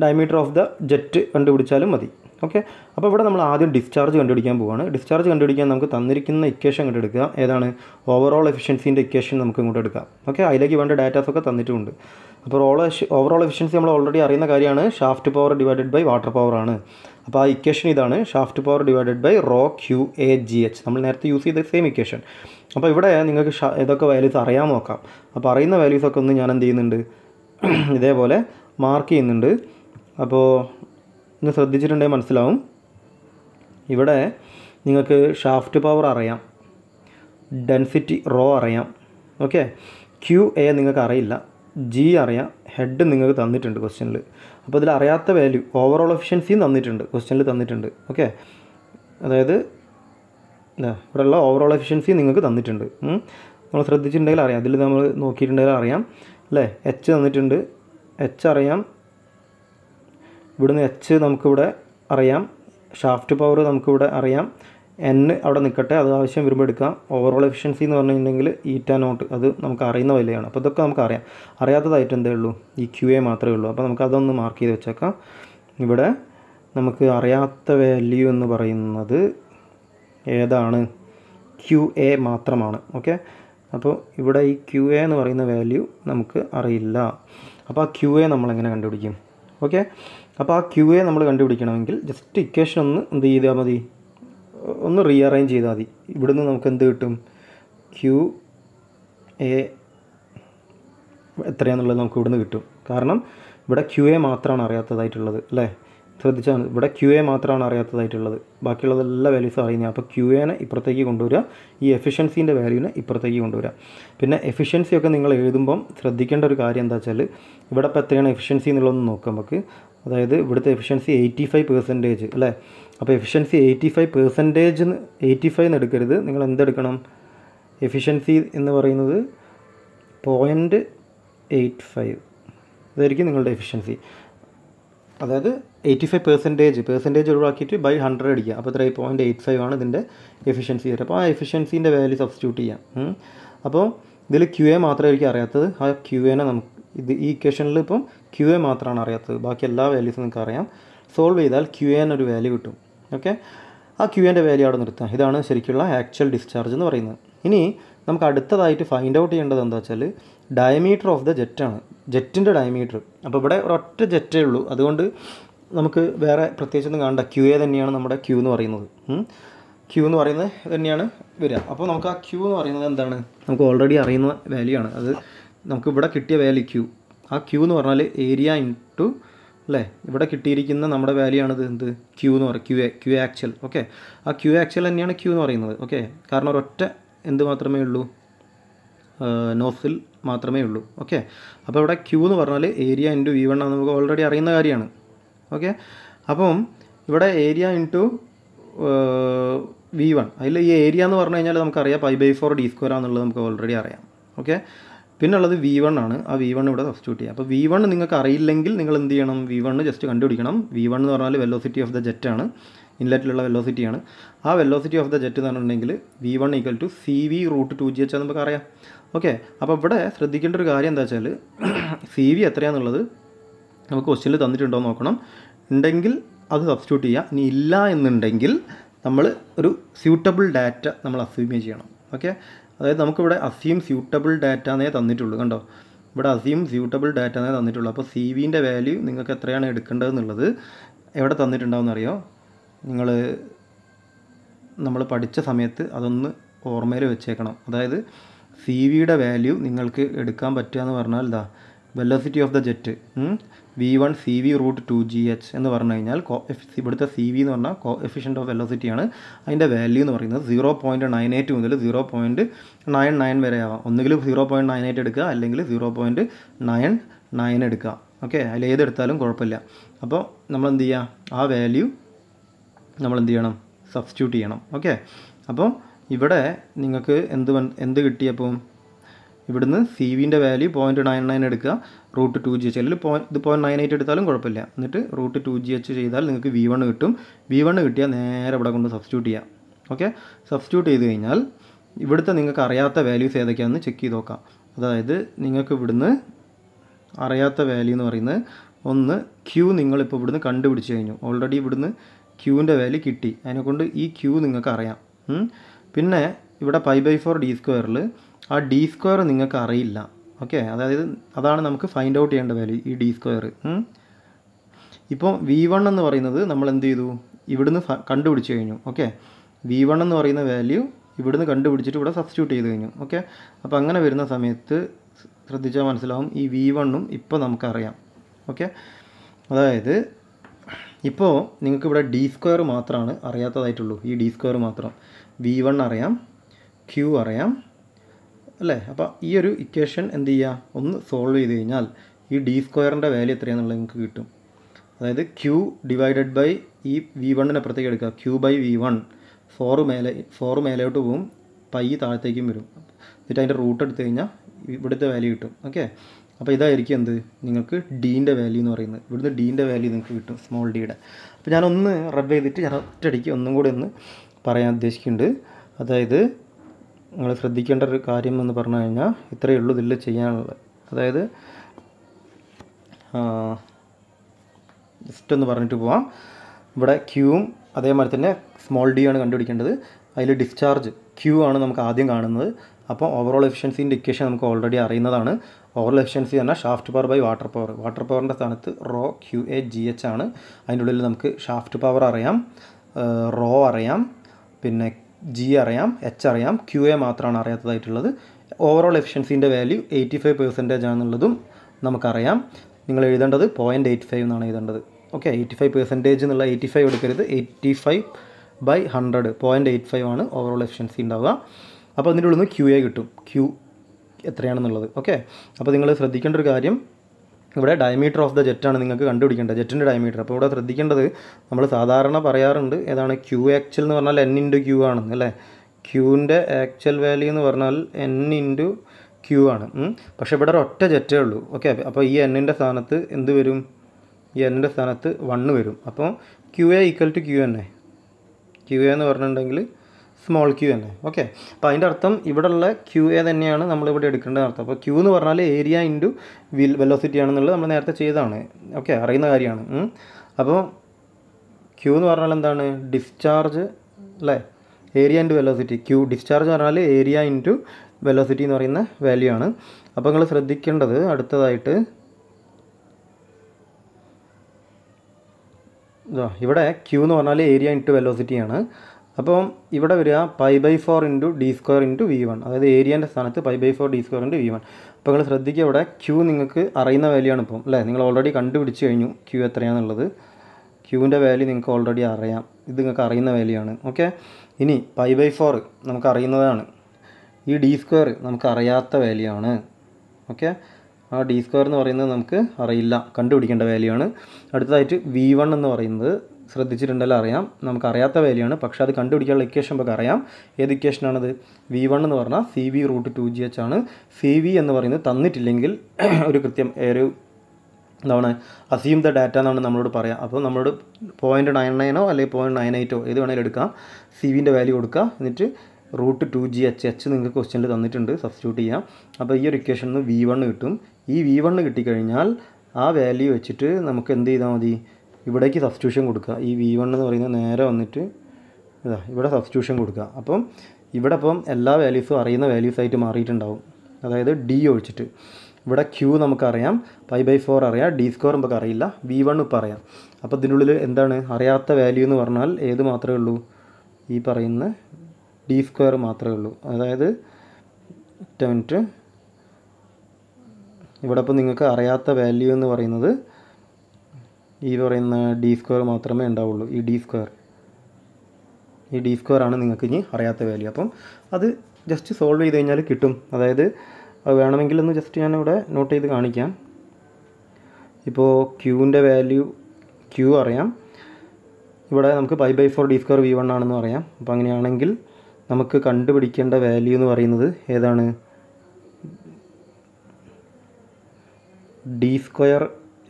ഡയമീറ്റർ ഓഫ് ദ ജെറ്റ് കണ്ടുപിടിച്ചാലും മതി ഓക്കെ അപ്പോൾ ഇവിടെ നമ്മൾ ആദ്യം ഡിസ്ചാർജ് കണ്ടുപിടിക്കാൻ പോവുകയാണ് ഡിസ്ചാർജ് കണ്ടുപിടിക്കാൻ നമുക്ക് തന്നിരിക്കുന്ന ഇക്വേഷൻ കണ്ടെടുക്കുക ഏതാണ് ഓവറോൾ എഫിഷ്യൻസിൻ്റെ ഇക്വേഷൻ നമുക്ക് ഇങ്ങോട്ട് എടുക്കാം ഓക്കെ അതിലേക്ക് വേണ്ട ഡാറ്റാസ് ഒക്കെ തന്നിട്ടുണ്ട് അപ്പോൾ ഓൾ ഓവറോൾ എഫിഷ്യൻസി നമ്മൾ ഓൾറെഡി അറിയുന്ന കാര്യമാണ് shaft power divided by water power ആണ് അപ്പോൾ ആ ഇക്വേഷൻ ഇതാണ് shaft power divided by rho Q A G H നമ്മൾ നേരത്തെ യൂസ് ചെയ്ത സെയിം ഇക്വേഷൻ അപ്പോൾ ഇവിടെ നിങ്ങൾക്ക് ഇതൊക്കെ വാല്യൂസ് അറിയാൻ നോക്കാം അപ്പോൾ അറിയുന്ന വാല്യൂസൊക്കെ ഒന്ന് ഞാൻ എന്ത് ചെയ്യുന്നുണ്ട് ഇതേപോലെ മാർക്ക് ചെയ്യുന്നുണ്ട് അപ്പോൾ നിങ്ങൾ ശ്രദ്ധിച്ചിട്ടുണ്ടെങ്കിൽ മനസ്സിലാവും ഇവിടെ നിങ്ങൾക്ക് ഷാഫ്റ്റ് പവർ അറിയാം ഡെൻസിറ്റി റോ അറിയാം ഓക്കെ ക്യു എ നിങ്ങൾക്ക് അറിയില്ല ജി അറിയാം ഹെഡ് നിങ്ങൾക്ക് തന്നിട്ടുണ്ട് ക്വസ്റ്റ്യനിൽ അപ്പോൾ ഇതിൽ അറിയാത്ത വാല്യൂ ഓവറോൾ എഫിഷ്യൻസിയും തന്നിട്ടുണ്ട് ക്വസ്റ്റ്യനിൽ തന്നിട്ടുണ്ട് ഓക്കെ അതായത് ഇവിടെയുള്ള ഓവറോൾ എഫിഷ്യൻസി നിങ്ങൾക്ക് തന്നിട്ടുണ്ട് നമ്മൾ ശ്രദ്ധിച്ചിട്ടുണ്ടെങ്കിൽ അറിയാം അതിൽ നമ്മൾ നോക്കിയിട്ടുണ്ടെങ്കിൽ അറിയാം അല്ലേ എച്ച് തന്നിട്ടുണ്ട് എച്ച് അറിയാം ഇവിടുന്ന് എച്ച് നമുക്കിവിടെ അറിയാം ഷാഫ്റ്റ് പവർ നമുക്കിവിടെ അറിയാം എൻ അവിടെ നിൽക്കട്ടെ അത് ആവശ്യം വരുമ്പോൾ എടുക്കാം ഓവറോൾ എഫിഷ്യൻസി എന്ന് കഴിഞ്ഞിട്ടുണ്ടെങ്കിൽ ഈറ്റ നോട്ട് അത് നമുക്ക് അറിയുന്ന വിലയാണ് അപ്പോൾ ഇതൊക്കെ നമുക്ക് അറിയാം അറിയാത്തതായിട്ട് എന്തേ ഉള്ളൂ ഈ ക്യു എ മാത്രമേ ഉള്ളൂ അപ്പോൾ നമുക്ക് അതൊന്ന് മാർക്ക് ചെയ്ത് വെച്ചേക്കാം ഇവിടെ നമുക്ക് അറിയാത്ത വാല്യൂ എന്ന് പറയുന്നത് ഏതാണ് ക്യു എ മാത്രമാണ് ഓക്കെ അപ്പോൾ ഇവിടെ ഈ ക്യു എ എന്ന് പറയുന്ന വാല്യൂ നമുക്ക് അറിയില്ല അപ്പോൾ ആ ക്യു എ നമ്മളെങ്ങനെ കണ്ടുപിടിക്കും ഓക്കെ അപ്പോൾ ആ ക്യൂ എ നമ്മൾ കണ്ടുപിടിക്കണമെങ്കിൽ ജസ്റ്റ് ഇക്വേഷൻ ഒന്ന് എന്ത് ചെയ്താൽ മതി ഒന്ന് റീഅറേഞ്ച് ചെയ്താൽ മതി ഇവിടുന്ന് നമുക്ക് എന്ത് കിട്ടും ക്യൂ എ എത്രയാണെന്നുള്ളത് നമുക്ക് ഇവിടുന്ന് കിട്ടും കാരണം ഇവിടെ ക്യൂ എ മാത്രമാണ് അറിയാത്തതായിട്ടുള്ളത് അല്ലേ ശ്രദ്ധിച്ചാൽ ഇവിടെ ക്യൂ എ മാത്രമാണ് അറിയാത്തതായിട്ടുള്ളത് ബാക്കിയുള്ളതെല്ലാം വാല്യൂസ് അറിയുന്നത് അപ്പോൾ ക്യൂ എനെ ഇപ്പുറത്തേക്ക് കൊണ്ടുവരിക ഈ എഫിഷ്യൻസിൻ്റെ വാല്യൂവിനെ ഇപ്പുറത്തേക്ക് കൊണ്ടുവരിക പിന്നെ എഫിഷ്യൻസി ഒക്കെ നിങ്ങൾ എഴുതുമ്പം ശ്രദ്ധിക്കേണ്ട ഒരു കാര്യം എന്താ വെച്ചാൽ ഇവിടെ ഇപ്പോൾ എത്രയാണ് എഫിഷ്യൻസി എന്നുള്ളതൊന്ന് നോക്കാം നമുക്ക് അതായത് ഇവിടുത്തെ എഫിഷ്യൻസി എയ്റ്റി ഫൈവ് പെർസെൻറ്റേജ് അല്ലേ അപ്പോൾ efficiency eighty five percentage eighty five എന്ന് എടുക്കരുത് നിങ്ങൾ എന്തെടുക്കണം എഫിഷ്യൻസി എന്ന് പറയുന്നത് പോയിൻറ്റ് എയ്റ്റ് ഫൈവ് ഇതായിരിക്കും നിങ്ങളുടെ എഫിഷ്യൻസി അതായത് എയ്റ്റി ഫൈവ് പെർസെൻറ്റേജ് പെർസെൻറ്റേജ് ഒഴിവാക്കിയിട്ട് ബൈ ഹൺഡ്രഡ് അടിക്കുക അപ്പോൾ ത്രീ പോയിൻറ്റ് എയ്റ്റ് ഫൈവ് ആണ് ഇതിൻ്റെ എഫിഷ്യൻസി വരെ അപ്പോൾ ആ എഫിഷ്യൻസിൻ്റെ വാല്യൂ സബ്സ്റ്റിറ്റ്യൂട്ട് ചെയ്യാം അപ്പോൾ ഇതിൽ ക്യു എ മാത്രമായിരിക്കും അറിയാത്തത് ആ ക്യു എനെ നമുക്ക് ഇത് ഈ ഇക്വേഷനിൽ ഇപ്പം ക്യു എ മാത്രമാണ് അറിയാത്തത് ബാക്കി എല്ലാ വാല്യൂസും നിങ്ങൾക്ക് അറിയാം സോൾവ് ചെയ്താൽ ക്യു എ എന്നൊരു വാല്യൂ കിട്ടും ഓക്കെ ആ ക്യു എൻ്റെ വാല്യൂ അവിടെ നിർത്താം ഇതാണ് ശരിക്കുള്ള ആക്ച്വൽ ഡിസ്ചാർജ് എന്ന് പറയുന്നത് ഇനി നമുക്ക് അടുത്തതായിട്ട് ഫൈൻഡ് ഔട്ട് ചെയ്യേണ്ടത് എന്താ വെച്ചാൽ ഡയമീറ്റർ ഓഫ് ദ ജെറ്റാണ് ജെറ്റിൻ്റെ ഡയമീറ്റർ അപ്പോൾ ഇവിടെ ഒരൊറ്റ ജെറ്റേ ഉള്ളൂ അതുകൊണ്ട് നമുക്ക് വേറെ പ്രത്യേകിച്ചൊന്നും കാണണ്ട ക്യു എ തന്നെയാണ് നമ്മുടെ ക്യൂ എന്ന് പറയുന്നത് ക്യൂ എന്ന് പറയുന്നത് തന്നെയാണ് വരിക അപ്പോൾ നമുക്ക് ആ ക്യൂ എന്ന് പറയുന്നത് എന്താണ് നമുക്ക് ഓൾറെഡി അറിയുന്ന വാല്യൂ ആണ് അത് നമുക്ക് ഇവിടെ കിട്ടിയ വാല്യൂ ക്യൂ ആ ക്യൂ എന്ന് പറഞ്ഞാൽ ഏരിയ ടു അല്ലേ ഇവിടെ കിട്ടിയിരിക്കുന്ന നമ്മുടെ വാല്യൂ ആണത് എന്ത് ക്യൂ എന്ന് പറയും ക്യൂ ക്യൂ ആക്ച്വൽ ഓക്കെ ആ ക്യൂ ആക്ച്വൽ തന്നെയാണ് ക്യൂ എന്ന് പറയുന്നത് ഓക്കെ കാരണം ഒരൊറ്റ എന്ത് മാത്രമേ ഉള്ളൂ നോസിൽ മാത്രമേ ഉള്ളൂ ഓക്കെ അപ്പോൾ ഇവിടെ ക്യൂ എന്ന് പറഞ്ഞാൽ ഏരിയ ഇൻറ്റു വി വൺ ആണ് നമുക്ക് ഓൾറെഡി അറിയുന്ന കാര്യമാണ് ഓക്കെ അപ്പം ഇവിടെ ഏരിയ ഇൻറ്റു വി വൺ അതിൽ ഈ ഏരിയ എന്ന് പറഞ്ഞു കഴിഞ്ഞാൽ നമുക്കറിയാം pi by four D square ആണെന്നുള്ളത് നമുക്ക് ഓൾറെഡി അറിയാം ഓക്കെ പിന്നുള്ളത് വി വൺ ആണ് ആ വി വൺ ഇവിടെ സബ്സ്റ്റിറ്റ്യൂട്ട് ചെയ്യുക അപ്പോൾ വി വൺ നിങ്ങൾക്ക് അറിയില്ലെങ്കിൽ നിങ്ങൾ എന്ത് ചെയ്യണം വി വണ് ജസ്റ്റ് കണ്ടുപിടിക്കണം വി വൺ എന്ന് പറഞ്ഞാൽ വെലോസിറ്റി ഓഫ് ദ ജെറ്റ് ആണ് ഇൻലെറ്റിലുള്ള ആണ് ആ വെലോസിറ്റി ഓഫ് ദ ജെറ്റ് എന്ന് പറഞ്ഞിട്ടുണ്ടെങ്കിൽ V one equal to C V root two G H നമുക്ക് അറിയാം ഓക്കെ അപ്പോൾ ഇവിടെ ശ്രദ്ധിക്കേണ്ട ഒരു കാര്യം എന്താ വെച്ചാൽ സി വി എത്രയാണെന്നുള്ളത് നമുക്ക് ക്വസ്റ്റ്യനിൽ തന്നിട്ടുണ്ടോ നോക്കണം ഉണ്ടെങ്കിൽ അത് സബ്സ്റ്റിറ്റ്യൂട്ട് ചെയ്യുക ഇനി ഇല്ല എന്നുണ്ടെങ്കിൽ നമ്മൾ ഒരു സ്യൂട്ടബിൾ ഡാറ്റ നമ്മൾ അസ്യൂമേ ചെയ്യണം ഓക്കെ അതായത് നമുക്കിവിടെ അസ്യൂം സ്യൂട്ടബിൾ ഡാറ്റ എന്നേ തന്നിട്ടുള്ളൂ കണ്ടോ ഇവിടെ അസ്യൂം സ്യൂട്ടബിൾ ഡാറ്റ എന്നേ തന്നിട്ടുള്ളൂ അപ്പോൾ സി വിൻ്റെ വാല്യൂ നിങ്ങൾക്ക് എത്രയാണ് എടുക്കേണ്ടതെന്നുള്ളത് എവിടെ തന്നിട്ടുണ്ടാവും അറിയോ നിങ്ങൾ നമ്മൾ പഠിച്ച സമയത്ത് അതൊന്ന് ഓർമ്മയിൽ വെച്ചേക്കണം അതായത് സി വിയുടെ വാല്യൂ നിങ്ങൾക്ക് എടുക്കാൻ പറ്റുക എന്ന് പറഞ്ഞാൽ ഇതാ velocity of the jet V one C V root two G H എന്ന് പറഞ്ഞു കഴിഞ്ഞാൽ കോ ഇവിടുത്തെ സി വി എന്ന് പറഞ്ഞാൽ കോ എഫിഷ്യൻറ്റ് ഓഫ് വെലോസിറ്റിയാണ് അതിൻ്റെ വാല്യൂ എന്ന് പറയുന്നത് സീറോ പോയിൻറ്റ് നയൻ എയ്റ്റ് മുതൽ സീറോ പോയിൻറ്റ് നയൻ നയൻ വരെ ആവാം ഒന്നുകിൽ സീറോ പോയിൻറ്റ് നയൻ എയ്റ്റ് എടുക്കുക അല്ലെങ്കിൽ സീറോ പോയിൻറ്റ് നയൻ നയൻ എടുക്കുക ഓക്കെ അതിൽ ഏതെടുത്താലും കുഴപ്പമില്ല അപ്പോൾ നമ്മൾ എന്ത് ചെയ്യുക ആ വാല്യൂ നമ്മൾ എന്ത് ചെയ്യണം സബ്സ്റ്റിറ്റ്യൂട്ട് ചെയ്യണം ഓക്കെ അപ്പോൾ ഇവിടെ നിങ്ങൾക്ക് എന്ത് എന്ത് കിട്ടിയപ്പോൾ ഇവിടുന്ന് സി വിൻ്റെ വാല്യൂ പോയിൻറ്റ് നയൻ നയൻ എടുക്കുക റൂട്ട് ടു ജി എച്ച് അല്ലെങ്കിൽ പോയിൻറ്റ് ഇത് പോയിൻറ്റ് നയൻ എയ്റ്റ് എടുത്താലും കുഴപ്പമില്ല എന്നിട്ട് റൂട്ട് ടു ജി എച്ച് ചെയ്താൽ നിങ്ങൾക്ക് വി വൺ കിട്ടും വി വണ് കിട്ടിയാൽ നേരെ ഇവിടെ കൊണ്ട് സബ്സ്റ്റ്യൂട്ട് ചെയ്യാം ഓക്കെ സബ്സ്റ്റ്യൂട്ട് ചെയ്ത് കഴിഞ്ഞാൽ ഇവിടുത്തെ നിങ്ങൾക്ക് അറിയാത്ത വാല്യൂസ് ഏതൊക്കെയാണെന്ന് ചെക്ക് ചെയ്ത് നോക്കാം അതായത് നിങ്ങൾക്ക് ഇവിടുന്ന് അറിയാത്ത വാല്യൂ എന്ന് പറയുന്നത് ഒന്ന് ക്യൂ നിങ്ങളിപ്പോൾ ഇവിടുന്ന് കണ്ടുപിടിച്ച് കഴിഞ്ഞു ഓൾറെഡി ഇവിടുന്ന് ക്യൂവിൻ്റെ വാല്യൂ കിട്ടി അതിനെക്കൊണ്ട് ഈ ക്യൂ നിങ്ങൾക്ക് അറിയാം പിന്നെ ഇവിടെ പൈ ബൈ ഫോർ ഡി സ്ക്വയറിൽ ആ ഡി സ്ക്വയർ നിങ്ങൾക്ക് അറിയില്ല ഓക്കെ അതായത് അതാണ് നമുക്ക് ഫൈൻഡ് ഔട്ട് ചെയ്യേണ്ട വാല്യൂ ഈ ഡി സ്ക്വയർ ഇപ്പോൾ വി വൺ എന്ന് പറയുന്നത് നമ്മൾ എന്ത് ചെയ്തു ഇവിടുന്ന് കണ്ടുപിടിച്ച് കഴിഞ്ഞു ഓക്കെ വി വൺ എന്ന് പറയുന്ന വാല്യൂ ഇവിടുന്ന് കണ്ടുപിടിച്ചിട്ട് ഇവിടെ സബ്സ്റ്റിറ്റ്യൂട്ട് ചെയ്ത് കഴിഞ്ഞു ഓക്കെ അപ്പോൾ അങ്ങനെ വരുന്ന സമയത്ത് ശ്രദ്ധിച്ചാൽ മനസ്സിലാവും ഈ വി വണ്ണും ഇപ്പോൾ നമുക്കറിയാം ഓക്കെ അതായത് ഇപ്പോൾ നിങ്ങൾക്ക് ഇവിടെ ഡി സ്ക്വയർ മാത്രമാണ് അറിയാത്തതായിട്ടുള്ളൂ ഈ ഡി സ്ക്വയർ മാത്രം വി വൺ അറിയാം ക്യൂ അറിയാം അല്ലേ അപ്പോൾ ഈ ഒരു ഇക്വേഷൻ എന്ത് ചെയ്യുക ഒന്ന് സോൾവ് ചെയ്ത് കഴിഞ്ഞാൽ ഈ ഡി സ്ക്വയറിൻ്റെ വാല്യൂ എത്രയാണെന്നുള്ളത് നിങ്ങൾക്ക് കിട്ടും അതായത് ക്യൂ ഡിവൈഡഡ് ബൈ ഈ വി വണ്ണിനെ അപ്പുറത്തേക്ക് എടുക്കുക Q by V one four മേലെ ഫോറ് മേലോട്ട് പോവും പൈ താഴത്തേക്കും വരും എന്നിട്ട് അതിൻ്റെ റൂട്ട് എടുത്തു കഴിഞ്ഞാൽ ഇവിടുത്തെ വാല്യൂ കിട്ടും ഓക്കെ അപ്പോൾ ഇതായിരിക്കും എന്ത് നിങ്ങൾക്ക് ഡീൻ്റെ വാല്യൂ എന്ന് പറയുന്നത് ഇവിടുന്ന് ഡീൻ്റെ വാല്യൂ നിങ്ങൾക്ക് കിട്ടും സ്മോൾ ഡിയുടെ അപ്പോൾ ഞാനൊന്ന് റബ് ചെയ്തിട്ട് ഞാൻ ഒറ്റയടിക്ക് ഒന്നും കൂടി ഒന്ന് പറയാൻ ഉദ്ദേശിക്കുന്നുണ്ട് അതായത് നിങ്ങൾ ശ്രദ്ധിക്കേണ്ട ഒരു കാര്യം എന്ന് പറഞ്ഞു കഴിഞ്ഞാൽ ഇത്രയേ ഉള്ളൂ ഇതിൽ ചെയ്യാനുള്ളത് അതായത് ജസ്റ്റ് ഒന്ന് പറഞ്ഞിട്ട് പോവാം ഇവിടെ ക്യൂവും അതേമാതിരി തന്നെ സ്മോൾ ഡി ആണ് കണ്ടുപിടിക്കേണ്ടത് അതിൽ ഡിസ്ചാർജ് ക്യൂ ആണ് നമുക്ക് ആദ്യം കാണുന്നത് അപ്പോൾ ഓവറോൾ എഫിഷ്യൻസിൻ്റെ ഇക്വേഷൻ നമുക്ക് ഓൾറെഡി അറിയുന്നതാണ് ഓവറോൾ എഫിഷ്യൻസി പറഞ്ഞാൽ shaft power by water power water പവറിൻ്റെ സ്ഥാനത്ത് rho Q A G H ആണ് അതിൻ്റെ ഉള്ളിൽ നമുക്ക് ഷാഫ്റ്റ് പവർ അറിയാം റോ അറിയാം പിന്നെ ജി അറിയാം എച്ച് അറിയാം ക്യു എ മാത്രമാണ് അറിയാത്തതായിട്ടുള്ളത് ഓവറോൾ എഫിഷ്യൻസിൻ്റെ വാല്യൂ എയ്റ്റി ഫൈവ് പെർസെൻറ്റേജ് ആണെന്നുള്ളതും നമുക്കറിയാം നിങ്ങൾ എഴുതേണ്ടത് പോയിൻറ്റ് എയ്റ്റ് ഫൈവ് എന്നാണ് എഴുതേണ്ടത് ഓക്കെ എയ്റ്റി ഫൈവ് പെർസെൻറ്റേജ് എന്നുള്ള എയ്റ്റി ഫൈവ് എടുക്കരുത് eighty five by hundred point eight five ആണ് ഓവറോൾ എഫിഷ്യൻസി ഉണ്ടാവുക അപ്പോൾ അതിൻ്റെ ഉള്ളിൽ നിന്ന് ക്യു എ കിട്ടും ക്യു എത്രയാണെന്നുള്ളത് ഓക്കെ അപ്പോൾ നിങ്ങൾ ശ്രദ്ധിക്കേണ്ട ഒരു കാര്യം ഇവിടെ ഡയമീറ്റർ ഓഫ് ദ ജെറ്റാണ് നിങ്ങൾക്ക് കണ്ടുപിടിക്കേണ്ടത് ജെറ്റിൻ്റെ ഡയമീറ്റർ അപ്പോൾ ഇവിടെ ശ്രദ്ധിക്കേണ്ടത് നമ്മൾ സാധാരണ പറയാറുണ്ട് ഏതാണ് ക്യൂ ആക്ച്വൽ എന്ന് പറഞ്ഞാൽ എൻ ഇൻറ്റു ക്യൂ ആണ് അല്ലേ ക്യൂവിൻ്റെ ആക്ച്വൽ വാല്യൂ എന്ന് പറഞ്ഞാൽ എൻ ഇൻറ്റു ക്യൂ ആണ് പക്ഷേ ഇവിടെ ഒരു ഒറ്റ ജെറ്റേ ഉള്ളൂ ഓക്കെ അപ്പോൾ ഈ എന്നിൻ്റെ സ്ഥാനത്ത് എന്ത് വരും ഈ എന്നിൻ്റെ സ്ഥാനത്ത് വണ്ണ് വരും അപ്പോൾ Q A equal to Q എന്നെ ക്യൂ എന്ന് പറഞ്ഞിട്ടുണ്ടെങ്കിൽ സ്മോൾ ക്യൂ തന്നെ ഓക്കെ അപ്പോൾ അതിൻ്റെ അർത്ഥം ഇവിടെ ഉള്ള ക്യൂ എ തന്നെയാണ് നമ്മളിവിടെ എടുക്കേണ്ടത് അർത്ഥം അപ്പോൾ ക്യൂ എന്ന് പറഞ്ഞാൽ ഏരിയ ഇൻറ്റു വിൽ വെലോസിറ്റി ആണെന്നുള്ളത് നമ്മൾ നേരത്തെ ചെയ്തതാണ് ഓക്കെ അറിയുന്ന കാര്യമാണ് അപ്പോൾ ക്യൂ എന്ന് പറഞ്ഞാൽ എന്താണ് ഡിസ്ചാർജ് അല്ലേ area into velocity Q discharge പറഞ്ഞാൽ ഏരിയ ഇൻറ്റു വെലോസിറ്റി എന്ന് പറയുന്ന വാല്യൂ ആണ് അപ്പോൾ നിങ്ങൾ ശ്രദ്ധിക്കേണ്ടത് അടുത്തതായിട്ട് ഇവിടെ ക്യൂ എന്ന് പറഞ്ഞാൽ ഏരിയ ഇൻറ്റു വെലോസിറ്റിയാണ് അപ്പം ഇവിടെ വരിക pi by four into D square into V one അതായത് ഏരിയൻ്റെ സ്ഥാനത്ത് pi by four D square into V one അപ്പോൾ നിങ്ങൾ ശ്രദ്ധിക്കുക ഇവിടെ ക്യൂ നിങ്ങൾക്ക് അറിയുന്ന വാല്യൂ ഇപ്പം അല്ലേ നിങ്ങൾ ഓൾറെഡി കണ്ടുപിടിച്ച് കഴിഞ്ഞു ക്യൂ എത്രയാണെന്നുള്ളത് ക്യൂവിൻ്റെ വാല്യൂ നിങ്ങൾക്ക് ഓൾറെഡി അറിയാം ഇത് നിങ്ങൾക്ക് അറിയുന്ന വാല്യൂ ആണ് ഓക്കെ ഇനി പൈ ബൈ ഫോർ നമുക്ക് അറിയുന്നതാണ് ഈ ഡി സ്ക്വയർ നമുക്ക് അറിയാത്ത വാല്യൂ ആണ് ഓക്കെ ആ ഡി സ്ക്വയർ എന്ന് പറയുന്നത് നമുക്ക് അറിയില്ല കണ്ടുപിടിക്കേണ്ട വാല്യൂ ആണ് അടുത്തതായിട്ട് വി വൺ എന്ന് പറയുന്നത് ശ്രദ്ധിച്ചിട്ടുണ്ടല്ലോ അറിയാം നമുക്കറിയാത്ത വാല്യൂയാണ് പക്ഷേ അത് കണ്ടുപിടിക്കാനുള്ള ഇക്വേഷൻ നമുക്ക് അറിയാം ഏത് ഇക്വേഷനാണത് വി വൺ എന്ന് പറഞ്ഞാൽ C V root two G H ആണ് സി വി എന്ന് പറയുന്നത് തന്നിട്ടില്ലെങ്കിൽ ഒരു കൃത്യം ഒരു എന്താണ് അസീം ദ ഡാറ്റ എന്നാണ് നമ്മളോട് പറയാം അപ്പോൾ നമ്മളോട് പോയിൻറ്റ് നയൻ നയനോ അല്ലെങ്കിൽ പോയിൻറ്റ് നയൻ എയ്റ്റോ ഏത് വേണമെങ്കിലും എടുക്കാം സി വിൻ്റെ വാല്യൂ കൊടുക്കുക എന്നിട്ട് root two G H H നിങ്ങൾക്ക് ക്വസ്റ്റ്യനിൽ തന്നിട്ടുണ്ട് സബ്സ്റ്റിറ്റ്യൂട്ട് ചെയ്യാം അപ്പോൾ ഈ ഒരു ഇക്വേഷനിൽ നിന്ന് വി വൺ കിട്ടും ഈ വി വൺ കിട്ടിക്കഴിഞ്ഞാൽ ആ വാല്യൂ വെച്ചിട്ട് നമുക്ക് എന്ത് ചെയ്താൽ മതി ഇവിടേക്ക് സബ്സ്റ്റിറ്റ്യൂഷൻ കൊടുക്കുക ഈ വി വൺ എന്ന് പറയുന്നത് നേരെ വന്നിട്ട് ഇതാ ഇവിടെ സബ്സ്റ്റിറ്റ്യൂഷൻ കൊടുക്കുക അപ്പം ഇവിടെ അപ്പം എല്ലാ വാല്യൂസും അറിയുന്ന വാല്യൂസ് ആയിട്ട് മാറിയിട്ടുണ്ടാവും അതായത് ഡി ഒഴിച്ചിട്ട് ഇവിടെ ക്യൂ നമുക്കറിയാം ഫൈവ് ബൈ ഫോർ അറിയാം ഡി സ്കോർ നമുക്ക് അറിയില്ല വി വൺ ഇപ്പം അറിയാം അപ്പോൾ ഇതിനുള്ളിൽ എന്താണ് അറിയാത്ത വാല്യൂ എന്ന് പറഞ്ഞാൽ ഏത് മാത്രമേ ഉള്ളൂ ഈ പറയുന്ന ഡി സ്ക്വയർ മാത്രമേ ഉള്ളൂ അതായത് ഒറ്റ മിനിറ്റ് ഇവിടെ ഇപ്പോൾ നിങ്ങൾക്ക് അറിയാത്ത വാല്യൂ എന്ന് പറയുന്നത് ഈ പറയുന്ന ഡി സ്ക്വയർ മാത്രമേ ഉണ്ടാവുള്ളൂ ഈ ഡി സ്ക്വയർ ഈ ഡി സ്ക്വയർ ആണ് നിങ്ങൾക്ക് ഇനി അറിയാത്ത വാല്യൂ അപ്പം അത് ജസ്റ്റ് സോൾവ് ചെയ്ത് കഴിഞ്ഞാൽ കിട്ടും അതായത് വേണമെങ്കിൽ ഒന്ന് ജസ്റ്റ് ഞാനിവിടെ നോട്ട് ചെയ്ത് കാണിക്കാം ഇപ്പോൾ ക്യൂവിൻ്റെ വാല്യൂ ക്യൂ അറിയാം ഇവിടെ നമുക്ക് five by four D square V one ആണെന്ന് പറയാം അപ്പോൾ അങ്ങനെയാണെങ്കിൽ നമുക്ക് കണ്ടുപിടിക്കേണ്ട വാല്യൂ എന്ന് പറയുന്നത് ഏതാണ് ഡി സ്ക്വയർ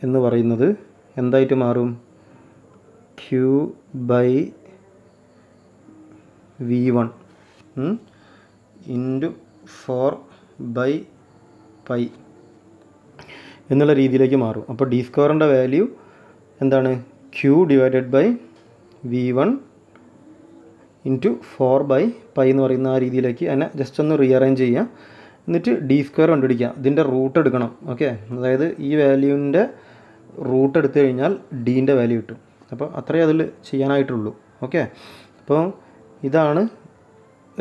എന്ന് പറയുന്നത് എന്തായിട്ട് മാറും Q by V one into four by pi എന്നുള്ള രീതിയിലേക്ക് മാറും അപ്പോൾ ഡി സ്ക്വയറിൻ്റെ വാല്യൂ എന്താണ് Q divided by V one into four by pi എന്ന് പറയുന്ന ആ രീതിയിലേക്ക് അതിനെ ജസ്റ്റ് ഒന്ന് റീഅറേഞ്ച് ചെയ്യുക എന്നിട്ട് ഡി സ്ക്വയർ കണ്ടുപിടിക്കുക ഇതിൻ്റെ റൂട്ട് എടുക്കണം ഓക്കെ അതായത് ഈ വാല്യൂവിൻ്റെ റൂട്ട് എടുത്തു കഴിഞ്ഞാൽ ഡീൻ്റെ വാല്യൂ കിട്ടും അപ്പോൾ അത്രയേ അതിൽ ചെയ്യാനായിട്ടുള്ളൂ ഓക്കെ അപ്പോൾ ഇതാണ്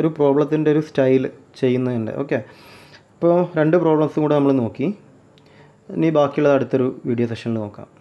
ഒരു പ്രോബ്ലത്തിൻ്റെ ഒരു സ്റ്റൈൽ ചെയ്യുന്നതിൻ്റെ ഓക്കെ അപ്പോൾ രണ്ട് പ്രോബ്ലംസും കൂടെ നമ്മൾ നോക്കി ഇനി ബാക്കിയുള്ളത് അടുത്തൊരു വീഡിയോ സെഷനിൽ നോക്കാം